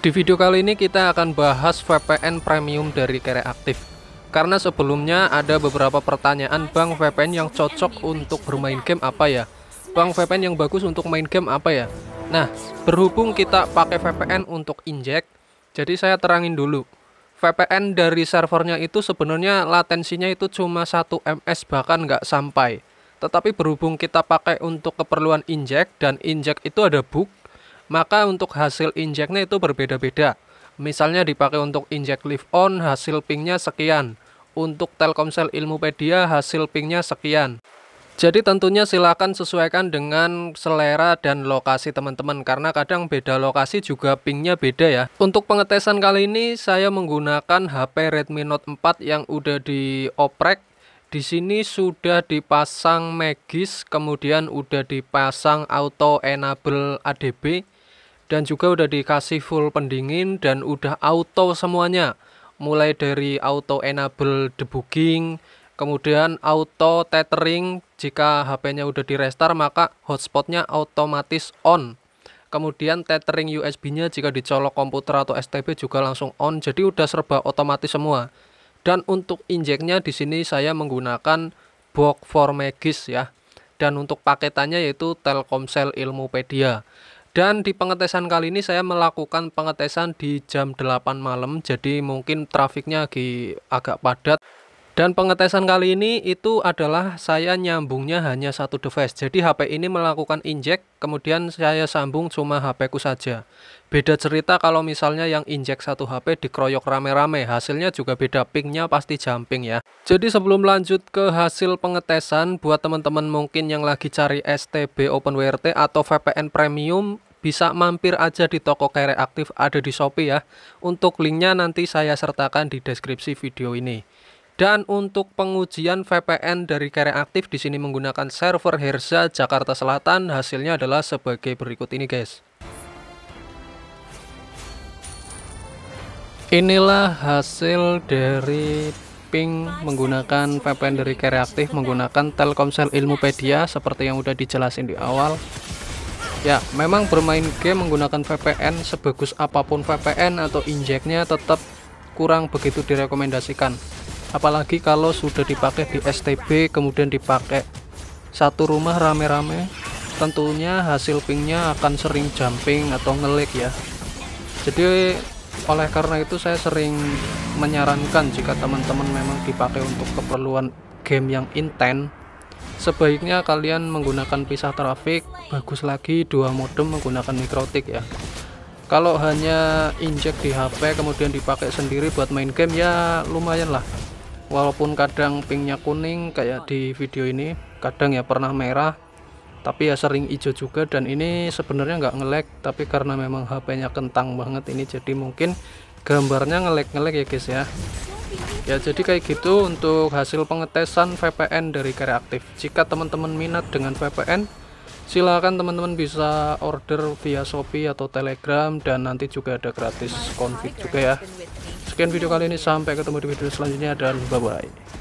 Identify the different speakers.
Speaker 1: Di video kali ini kita akan bahas VPN premium dari Kere Aktif. Karena sebelumnya ada beberapa pertanyaan Bang VPN yang cocok untuk bermain game apa ya? Bang VPN yang bagus untuk main game apa ya? Nah, berhubung kita pakai VPN untuk inject, jadi saya terangin dulu. VPN dari servernya itu sebenarnya latensinya itu cuma 1 ms bahkan nggak sampai. Tetapi berhubung kita pakai untuk keperluan inject dan inject itu ada bug, maka untuk hasil injeknya itu berbeda-beda. Misalnya dipakai untuk injek lift on hasil pingnya sekian, untuk Telkomsel Ilmupedia hasil pingnya sekian. Jadi tentunya silakan sesuaikan dengan selera dan lokasi teman-teman karena kadang beda lokasi juga pingnya beda ya. Untuk pengetesan kali ini saya menggunakan HP Redmi Note 4 yang udah dioprek. Di sini sudah dipasang Magis, kemudian udah dipasang auto enable ADB dan juga udah dikasih full pendingin dan udah auto semuanya mulai dari auto enable debugging kemudian auto tethering jika HP-nya udah di restart maka hotspotnya otomatis on kemudian tethering USB-nya jika dicolok komputer atau STB juga langsung on jadi udah serba otomatis semua dan untuk injeknya di sini saya menggunakan box 4 Magis ya dan untuk paketannya yaitu Telkomsel Ilmupedia dan di pengetesan kali ini saya melakukan pengetesan di jam 8 malam jadi mungkin trafiknya agak padat dan pengetesan kali ini itu adalah saya nyambungnya hanya satu device. Jadi HP ini melakukan inject, kemudian saya sambung cuma HP ku saja. Beda cerita kalau misalnya yang inject satu HP dikeroyok rame-rame, hasilnya juga beda, pingnya pasti jumping ya. Jadi sebelum lanjut ke hasil pengetesan, buat teman-teman mungkin yang lagi cari STB OpenWRT atau VPN Premium, bisa mampir aja di toko kere aktif ada di Shopee ya. Untuk linknya nanti saya sertakan di deskripsi video ini. Dan untuk pengujian VPN dari Kere Aktif di sini menggunakan server Herza Jakarta Selatan, hasilnya adalah sebagai berikut ini guys. Inilah hasil dari ping menggunakan VPN dari Aktif menggunakan Telkomsel Ilmupedia seperti yang udah dijelasin di awal. Ya, memang bermain game menggunakan VPN sebagus apapun VPN atau injeknya tetap kurang begitu direkomendasikan apalagi kalau sudah dipakai di STB kemudian dipakai satu rumah rame-rame tentunya hasil pingnya akan sering jumping atau ngelik ya jadi oleh karena itu saya sering menyarankan jika teman-teman memang dipakai untuk keperluan game yang intent sebaiknya kalian menggunakan pisah trafik bagus lagi dua modem menggunakan mikrotik ya kalau hanya injek di HP kemudian dipakai sendiri buat main game ya lumayan lah walaupun kadang pinknya kuning kayak di video ini kadang ya pernah merah tapi ya sering hijau juga dan ini sebenarnya nggak ngelek tapi karena memang HP-nya kentang banget ini jadi mungkin gambarnya ngelek-ngelek ya guys ya ya jadi kayak gitu untuk hasil pengetesan VPN dari karya aktif. jika teman-teman minat dengan VPN silahkan teman-teman bisa order via Shopee atau Telegram dan nanti juga ada gratis config juga ya Sekian video kali ini, sampai ketemu di video selanjutnya dan bye-bye.